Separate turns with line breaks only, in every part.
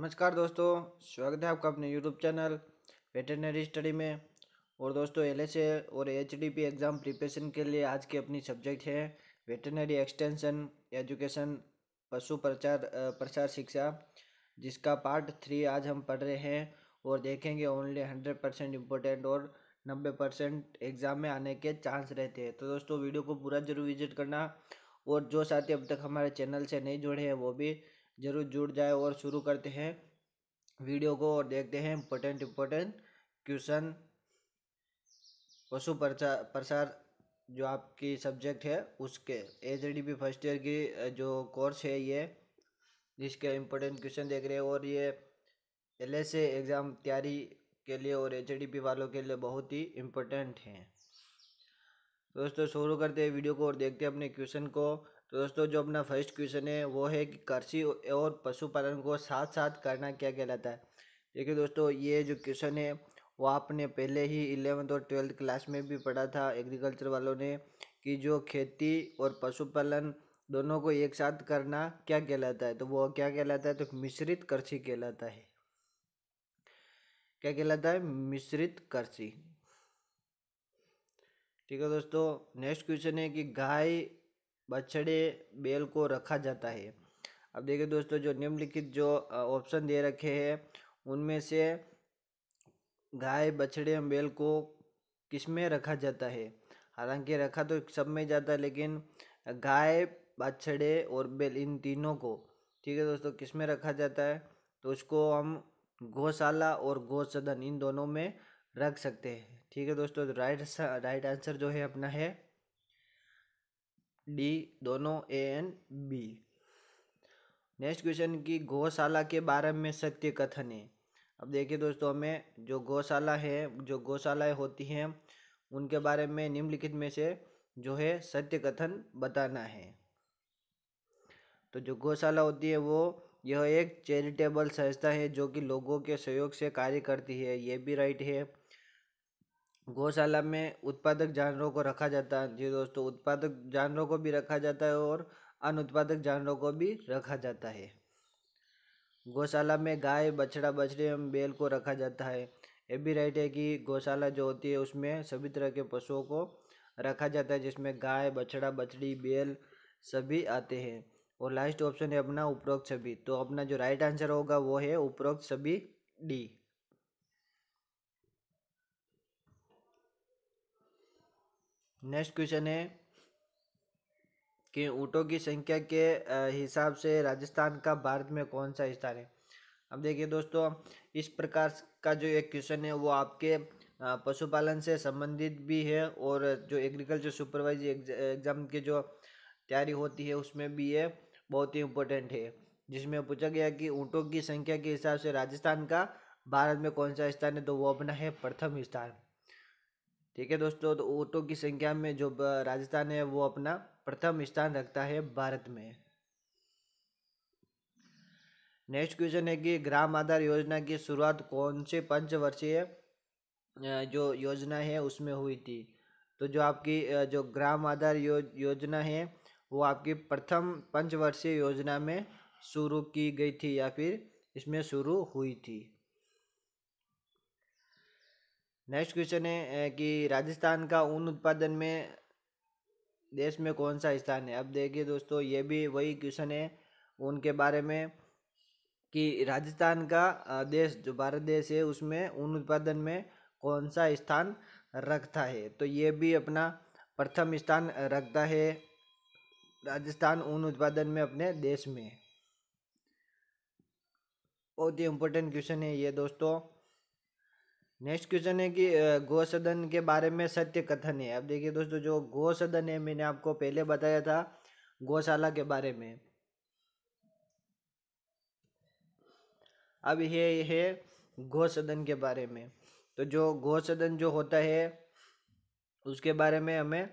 नमस्कार दोस्तों स्वागत है आपका अपने यूट्यूब चैनल वेटरनरी स्टडी में और दोस्तों एल और एच एग्ज़ाम प्रिपरेशन के लिए आज की अपनी सब्जेक्ट है वेटरनरी एक्सटेंशन एजुकेशन पशु प्रचार प्रसार शिक्षा जिसका पार्ट थ्री आज हम पढ़ रहे हैं और देखेंगे ओनली हंड्रेड परसेंट इम्पोर्टेंट और नब्बे परसेंट एग्ज़ाम में आने के चांस रहते हैं तो दोस्तों वीडियो को पूरा जरूर विजिट करना और जो साथी अब तक हमारे चैनल से नहीं जुड़े हैं वो भी ज़रूर जुड़ जाए और शुरू करते हैं वीडियो को और देखते हैं इम्पोर्टेंट इम्पोर्टेंट क्वेश्चन पशु प्रचार प्रसार जो आपकी सब्जेक्ट है उसके एच डी फर्स्ट ईयर की जो कोर्स है ये जिसके इम्पोर्टेंट क्वेश्चन देख रहे हैं और ये एल एस एग्ज़ाम तैयारी के लिए और एच वालों के लिए बहुत ही इम्पोर्टेंट हैं दोस्तों शुरू करते हैं वीडियो को और देखते हैं अपने क्वेश्चन को तो दोस्तों जो अपना फर्स्ट क्वेश्चन है वो है कि कृषि और पशुपालन को साथ साथ करना क्या कहलाता है देखिए दोस्तों ये जो क्वेश्चन है वो आपने पहले ही इलेवंथ और ट्वेल्थ क्लास में भी पढ़ा था एग्रीकल्चर वालों ने कि जो खेती और पशुपालन दोनों को एक साथ करना क्या कहलाता है तो वो क्या कहलाता है तो मिश्रित कृषि कहलाता है क्या कहलाता है मिश्रित कृषि ठीक है दोस्तों नेक्स्ट क्वेश्चन है कि गाय बछड़े बैल को रखा जाता है अब देखिए दोस्तों जो निम्नलिखित जो ऑप्शन दे रखे हैं उनमें से गाय बछड़े एवं बैल को किस में रखा जाता है हालांकि रखा तो सब में जाता है लेकिन गाय बछड़े और बैल इन तीनों को ठीक है दोस्तों किस में रखा जाता है तो उसको हम गौशाला और गौसदन इन दोनों में रख सकते हैं ठीक है दोस्तों राइट राइट आंसर जो है अपना है डी दोनों A and B next question की गौशाला के बारे में सत्य कथन है अब देखिए दोस्तों हमें जो गौशाला है जो गौशालाएँ होती हैं उनके बारे में निम्नलिखित में से जो है सत्य कथन बताना है तो जो गौशाला होती है वो यह एक चैरिटेबल संस्था है जो कि लोगों के सहयोग से कार्य करती है ये भी राइट है गौशाला में उत्पादक जानवरों को रखा जाता है जी दोस्तों उत्पादक जानवरों को भी रखा जाता है और अनुत्पादक जानवरों को भी रखा जाता है गौशाला में गाय बछड़ा बछड़े एवं बैल को रखा जाता है ये भी राइट है कि गौशाला जो होती है उसमें सभी तरह के पशुओं को रखा जाता है जिसमें गाय बछड़ा बछड़ी बैल सभी आते हैं और लास्ट ऑप्शन है अपना उपरोक्त सभी तो अपना जो राइट आंसर होगा वो है उपरोक्त सभी डी नेक्स्ट क्वेश्चन है कि ऊँटों की संख्या के हिसाब से राजस्थान का भारत में कौन सा स्थान है अब देखिए दोस्तों इस प्रकार का जो एक क्वेश्चन है वो आपके पशुपालन से संबंधित भी है और जो एग्रीकल्चर सुपरवाइज एग्ज़ाम की जो तैयारी होती है उसमें भी ये बहुत ही इम्पोर्टेंट है जिसमें पूछा गया कि ऊँटों की संख्या के हिसाब से राजस्थान का भारत में कौन सा स्थान है तो वो अपना है प्रथम स्थान ठीक है दोस्तों तो ऊँटों की संख्या में जो राजस्थान है वो अपना प्रथम स्थान रखता है भारत में नेक्स्ट क्वेश्चन है कि ग्राम आधार योजना की शुरुआत कौन से पंचवर्षीय जो योजना है उसमें हुई थी तो जो आपकी जो ग्राम आधार यो, योजना है वो आपकी प्रथम पंचवर्षीय योजना में शुरू की गई थी या फिर इसमें शुरू हुई थी नेक्स्ट क्वेश्चन है कि राजस्थान का ऊन उत्पादन में देश में कौन सा स्थान है अब देखिए दोस्तों ये भी वही क्वेश्चन है ऊन के बारे में कि राजस्थान का देश जो भारत देश है उसमें ऊन उत्पादन में कौन सा स्थान रखता है तो ये भी अपना प्रथम स्थान रखता है राजस्थान ऊन उत्पादन में अपने देश में बहुत ही इम्पोर्टेंट क्वेश्चन है ये दोस्तों नेक्स्ट क्वेश्चन है कि गौ सदन के बारे में सत्य कथन है अब देखिए दोस्तों जो गौ सदन है मैंने आपको पहले बताया था गौशाला के बारे में अब ये है गो सदन के बारे में तो जो गौ सदन जो होता है उसके बारे में हमें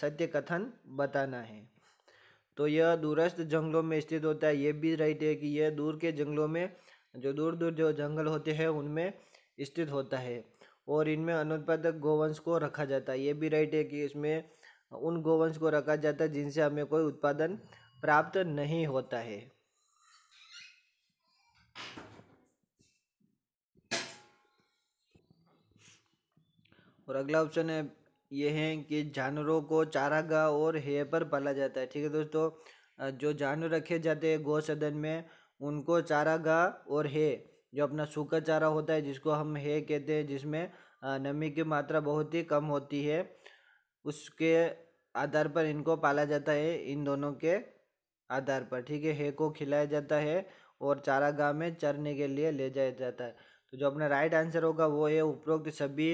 सत्य कथन बताना है तो यह दूरस्थ जंगलों में स्थित होता है ये भी राइट है कि यह दूर के जंगलों में जो दूर दूर जो जंगल होते हैं उनमें स्थित होता है और इनमें अनुत्पादक गोवंश को रखा जाता है ये भी राइट है कि इसमें उन गोवंश को रखा जाता है जिनसे हमें कोई उत्पादन प्राप्त नहीं होता है और अगला ऑप्शन है ये है कि जानवरों को चारागाह और हे पर पाला जाता है ठीक है दोस्तों जो जानवर रखे जाते हैं गौ सदन में उनको चारागाह और हे जो अपना सूखा चारा होता है जिसको हम हे कहते हैं जिसमें नमी की मात्रा बहुत ही कम होती है उसके आधार पर इनको पाला जाता है इन दोनों के आधार पर ठीक है हे को खिलाया जाता है और चारा गाँव में चरने के लिए ले जाया जाता है तो जो अपना राइट आंसर होगा वो है उपरोक्त सभी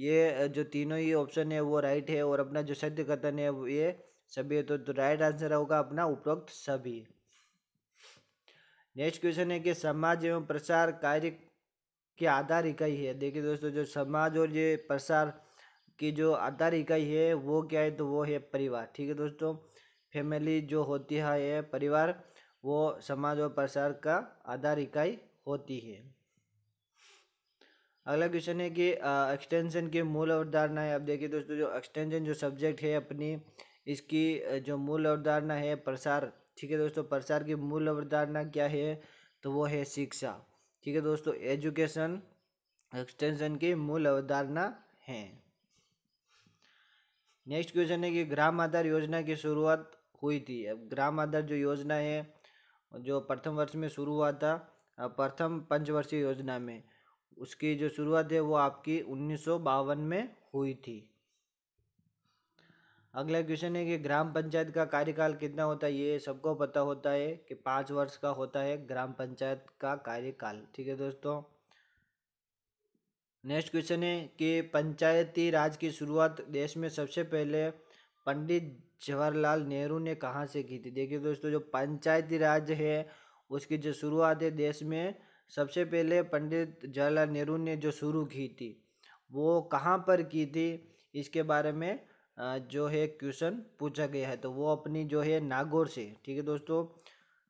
ये जो तीनों ही ऑप्शन है वो राइट है और अपना जो सत्य कथन है ये सभी तो, तो राइट आंसर होगा अपना उपरोक्त सभी नेक्स्ट क्वेश्चन है कि समाज एवं प्रसार कार्य की आधार इकाई है देखिए दोस्तों जो समाज और ये प्रसार की जो आधार इकाई है वो क्या है तो वो है परिवार ठीक है दोस्तों फैमिली जो होती है ये परिवार वो समाज और प्रसार का आधार इकाई होती है अगला क्वेश्चन है कि एक्सटेंशन की मूल अवधारणा है अब देखिए दोस्तों जो एक्सटेंशन जो सब्जेक्ट है अपनी इसकी जो मूल अवधारणा है प्रसार ठीक है दोस्तों प्रचार की मूल अवधारणा क्या है तो वो है शिक्षा ठीक है दोस्तों एजुकेशन एक्सटेंशन की मूल अवधारणा है नेक्स्ट क्वेश्चन है कि ग्राम आधार योजना की शुरुआत हुई थी अब ग्राम आधार जो योजना है जो प्रथम वर्ष में शुरू हुआ था प्रथम पंचवर्षीय योजना में उसकी जो शुरुआत है वो आपकी उन्नीस में हुई थी अगला क्वेश्चन है कि ग्राम पंचायत का कार्यकाल कितना होता है ये सबको पता होता है कि पाँच वर्ष का होता है ग्राम पंचायत का कार्यकाल ठीक है दोस्तों नेक्स्ट क्वेश्चन है कि पंचायती राज की शुरुआत देश में सबसे पहले पंडित जवाहरलाल नेहरू ने कहाँ से की थी देखिए दोस्तों जो पंचायती राज है उसकी जो शुरुआत है देश में सबसे पहले पंडित जवाहरलाल नेहरू ने जो शुरू की थी वो कहाँ पर की थी इसके बारे में जो है क्वेश्चन पूछा गया है तो वो अपनी जो है नागौर से ठीक है दोस्तों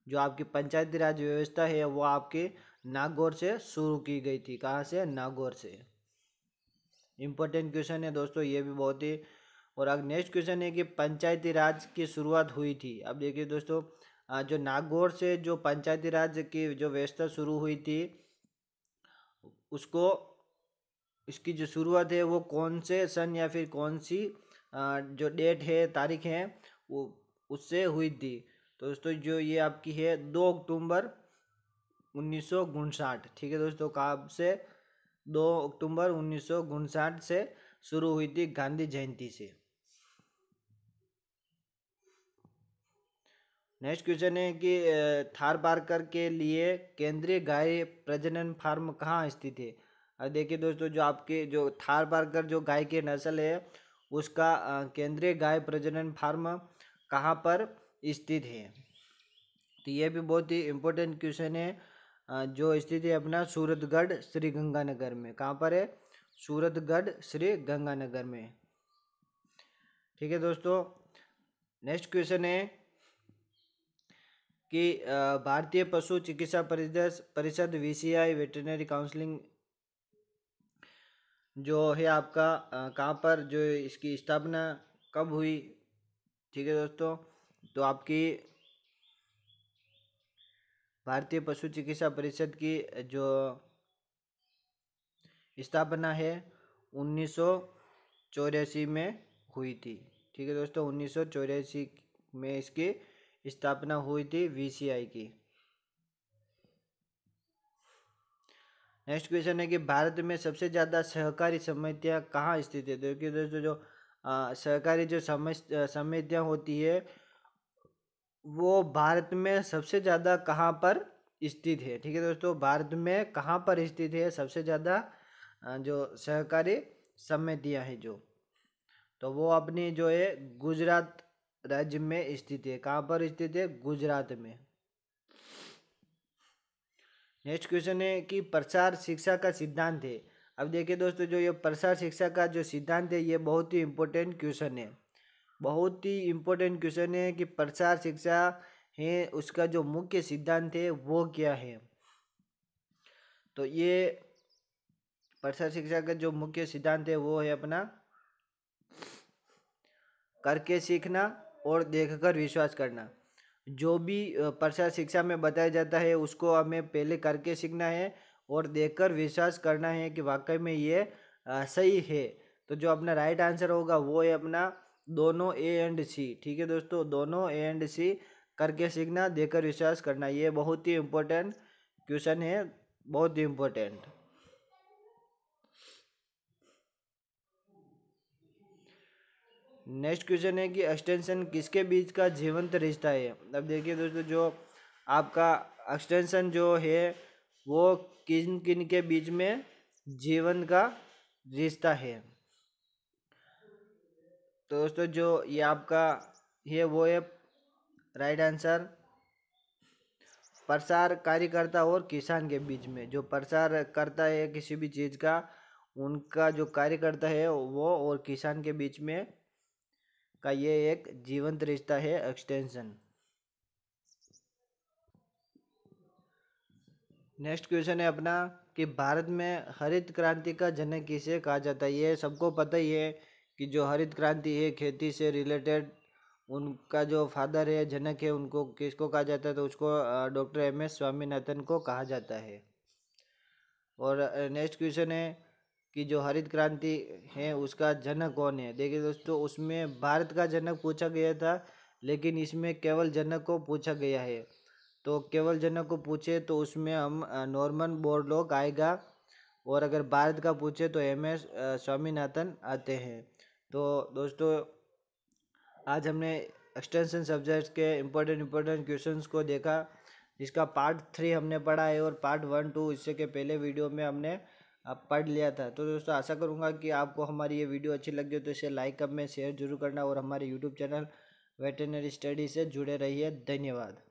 जो आपकी पंचायती राज व्यवस्था है वो आपके नागौर से शुरू की गई थी कहाँ से नागौर से इम्पोर्टेंट क्वेश्चन है दोस्तों ये भी बहुत ही और अब नेक्स्ट क्वेश्चन है कि पंचायती राज की शुरुआत हुई थी अब देखिए दोस्तों जो नागौर से जो पंचायती राज की जो व्यवस्था शुरू हुई थी उसको इसकी जो शुरुआत है वो कौन से सन या फिर कौन सी जो डेट है तारीख है वो उससे हुई थी तो दोस्तों जो ये आपकी है दो अक्टूबर उन्नीस ठीक है दोस्तों कब से दो अक्टूबर उन्नीस से शुरू हुई थी गांधी जयंती से नेक्स्ट क्वेश्चन है कि थार पार्कर के लिए केंद्रीय गाय प्रजनन फार्म कहाँ स्थित है अब देखिए दोस्तों जो आपके जो थार पार्कर जो गाय की नस्ल है उसका केंद्रीय गाय प्रजनन फार्म कहाँ पर स्थित है तो ये भी बहुत ही इम्पोर्टेंट क्वेश्चन है जो स्थित है अपना सूरतगढ़ श्री गंगानगर में कहाँ पर है सूरतगढ़ श्री गंगानगर में ठीक है दोस्तों नेक्स्ट क्वेश्चन है कि भारतीय पशु चिकित्सा परिषद परिषद वीसीआई वेटरनरी काउंसिलिंग जो है आपका कहाँ पर जो इसकी स्थापना कब हुई ठीक है दोस्तों तो आपकी भारतीय पशु चिकित्सा परिषद की जो स्थापना है उन्नीस में हुई थी ठीक है दोस्तों उन्नीस में इसकी स्थापना हुई थी वीसीआई की नेक्स्ट क्वेश्चन है कि भारत में सबसे ज़्यादा सहकारी समितियाँ कहाँ स्थित है तो देखिए दोस्तों जो आ, सहकारी जो समितियाँ होती है वो भारत में सबसे ज़्यादा कहाँ पर स्थित है ठीक है दोस्तों भारत में कहाँ पर स्थित है सबसे ज़्यादा जो सहकारी समितियाँ हैं जो तो वो अपनी जो है गुजरात राज्य में स्थित है कहाँ पर स्थित है गुजरात में नेक्स्ट क्वेश्चन है कि प्रसार शिक्षा का सिद्धांत है अब देखिए दोस्तों जो ये प्रसार शिक्षा का जो सिद्धांत है ये बहुत ही इम्पोर्टेंट क्वेश्चन है बहुत ही इम्पोर्टेंट क्वेश्चन है कि प्रसार शिक्षा है उसका जो मुख्य सिद्धांत है वो क्या है तो ये प्रसार शिक्षा का जो मुख्य सिद्धांत है वो है अपना करके सीखना और देखकर विश्वास करना जो भी प्रसार शिक्षा में बताया जाता है उसको हमें पहले करके सीखना है और देखकर विश्वास करना है कि वाकई में ये सही है तो जो अपना राइट आंसर होगा वो है अपना दोनों ए एंड सी ठीक है दोस्तों दोनों ए एंड सी करके सीखना देखकर विश्वास करना ये बहुत ही इम्पोर्टेंट क्वेश्चन है बहुत ही इम्पोर्टेंट नेक्स्ट क्वेश्चन है कि एक्सटेंशन किसके बीच का जीवंत रिश्ता है अब देखिए दोस्तों जो आपका एक्सटेंशन जो है वो किन किन के बीच में जीवन का रिश्ता है तो दोस्तों जो ये आपका है वो है राइट आंसर प्रसार कार्यकर्ता और किसान के बीच में जो प्रसार करता है किसी भी चीज़ का उनका जो कार्यकर्ता है वो और किसान के बीच में का ये एक जीवंत रिश्ता है एक्सटेंशन नेक्स्ट क्वेश्चन है अपना कि भारत में हरित क्रांति का जनक किसे कहा जाता है ये सबको पता ही है कि जो हरित क्रांति है खेती से रिलेटेड उनका जो फादर है जनक है उनको किसको कहा जाता है तो उसको डॉक्टर एम एस स्वामीनाथन को कहा जाता है और नेक्स्ट क्वेश्चन है कि जो हरित क्रांति है उसका जनक कौन है देखिए दोस्तों उसमें भारत का जनक पूछा गया था लेकिन इसमें केवल जनक को पूछा गया है तो केवल जनक को पूछे तो उसमें हम नॉर्मन बोरलॉक आएगा और अगर भारत का पूछे तो एम एस स्वामीनाथन आते हैं तो दोस्तों आज हमने एक्सटेंशन सब्जेक्ट के इम्पोर्टेंट इम्पोर्टेंट क्वेश्चंस को देखा जिसका पार्ट थ्री हमने पढ़ा है और पार्ट वन टू इससे के पहले वीडियो में हमने आप पढ़ लिया था तो दोस्तों आशा करूँगा कि आपको हमारी ये वीडियो अच्छी लगी हो तो इसे लाइक में शेयर जरूर करना और हमारे यूट्यूब चैनल वेटरनरी स्टडी से जुड़े रहिए धन्यवाद